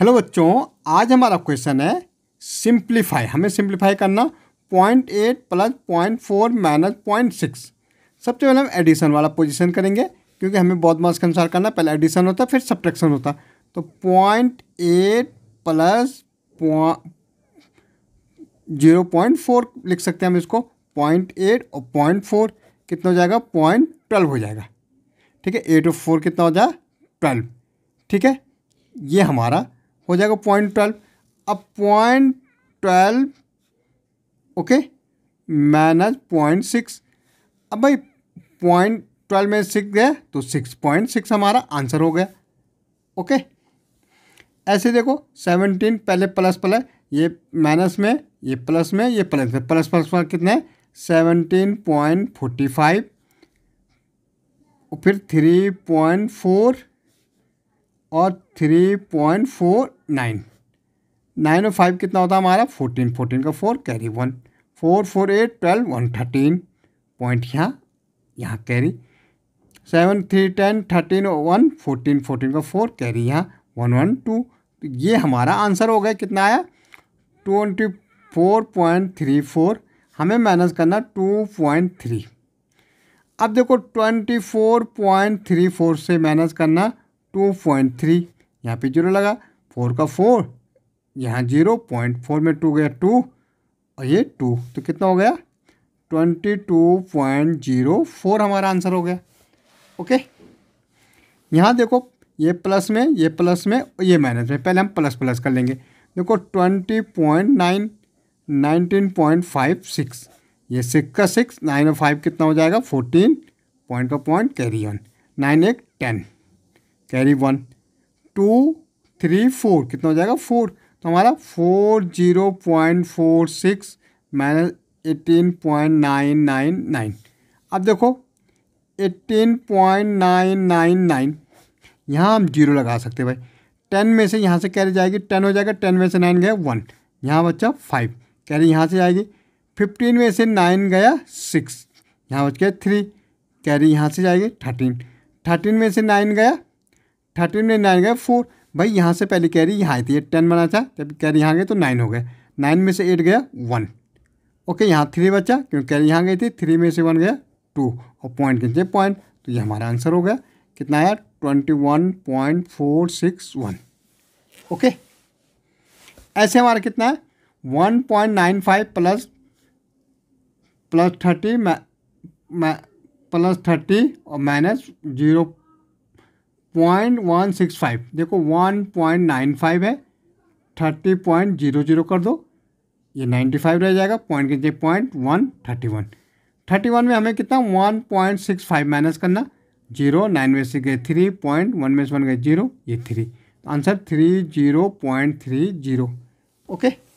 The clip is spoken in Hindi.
हेलो बच्चों आज हमारा क्वेश्चन है सिंप्लीफाई हमें सिंप्लीफाई करना point eight plus point four minus point six सबसे पहले हम एडिशन वाला पोजीशन करेंगे क्योंकि हमें बहुत मार्क्स के अनुसार करना पहले एडिशन होता फिर सब्ट्रैक्शन होता तो point eight plus zero point four लिख सकते हैं हम इसको पॉइंट एट और पॉइंट फोर कितना हो जाएगा पॉइंट ट्वेल्व हो जाएगा ठीक है एट और फोर कितना हो जाएगा ट्वेल्व ठीक है ये हमारा हो जाएगा पॉइंट ट्वेल्व अब point twelve okay minus point six अब भाई पॉइंट ट्वेल्व में सिक्स गया तो सिक्स पॉइंट सिक्स हमारा आंसर हो गया ओके ऐसे देखो सेवनटीन पहले प्लस प्लस ये माइनस में ये प्लस में ये प्लस में प्लस प्लस प्लस कितने सेवनटीन पॉइंट फोर्टी फाइव फिर थ्री पॉइंट फोर और three point four nine nine और फाइव कितना होता है हमारा फोर्टीन फोर्टीन का four carry one four four eight twelve one thirteen point यहाँ यहाँ carry seven three ten thirteen one fourteen fourteen का फोर कैरी यहाँ वन वन टू ये हमारा आंसर हो गया कितना आया twenty four point three four हमें माइनस करना टू पॉइंट थ्री अब देखो twenty four point three four से माइनस करना टू पॉइंट थ्री यहाँ पर जीरो लगा फोर का फोर यहाँ जीरो पॉइंट फोर में टू गया टू और ये टू तो कितना हो गया twenty two point zero four हमारा आंसर हो गया ओके यहाँ देखो ये प्लस में ये प्लस में और ये माइनस में पहले हम प्लस प्लस कर लेंगे देखो twenty point nine nineteen point five six ये सिक्स का सिक्स नाइन और फाइव कितना हो जाएगा फोर्टीन पॉइंट का पॉइंट कैरी ऑन नाइन एक ten carry one two three four कितना हो जाएगा फोर तो हमारा four zero point four six minus eighteen point nine nine nine अब देखो eighteen point nine nine nine यहाँ हम जीरो लगा सकते भाई टेन में से यहाँ से कैरी जाएगी टेन हो जाएगा टेन में से नाइन गया वन यहाँ बच्चा फाइव कैरी यहाँ से आएगी फिफ्टीन में से नाइन गया सिक्स यहाँ बच गया थ्री कैरी यहाँ से जाएगी थर्टीन थर्टीन में से नाइन गया थर्टीन में नाइन गए फोर भाई यहाँ से पहले कैरी यहाँ आई थी एट टेन बना था जब कैरी यहाँ गए तो नाइन हो गए नाइन में से एट गया वन ओके यहाँ थ्री बचा क्योंकि कैरी यहाँ गई थी थ्री में से वन गया टू और पॉइंट कितने पॉइंट तो ये हमारा आंसर हो गया कितना आया twenty one point four six one okay ऐसे हमारा कितना है one point nine five plus plus thirty plus thirty और minus zero point one six five देखो वन पॉइंट नाइन फाइव है थर्टी पॉइंट जीरो जीरो कर दो ये नाइन्टी फाइव रह जाएगा पॉइंट के point one thirty one thirty one में हमें कितना one point six five minus करना जीरो नाइन में से गए थ्री पॉइंट वन में से वन गए जीरो ये three answer three zero point three zero okay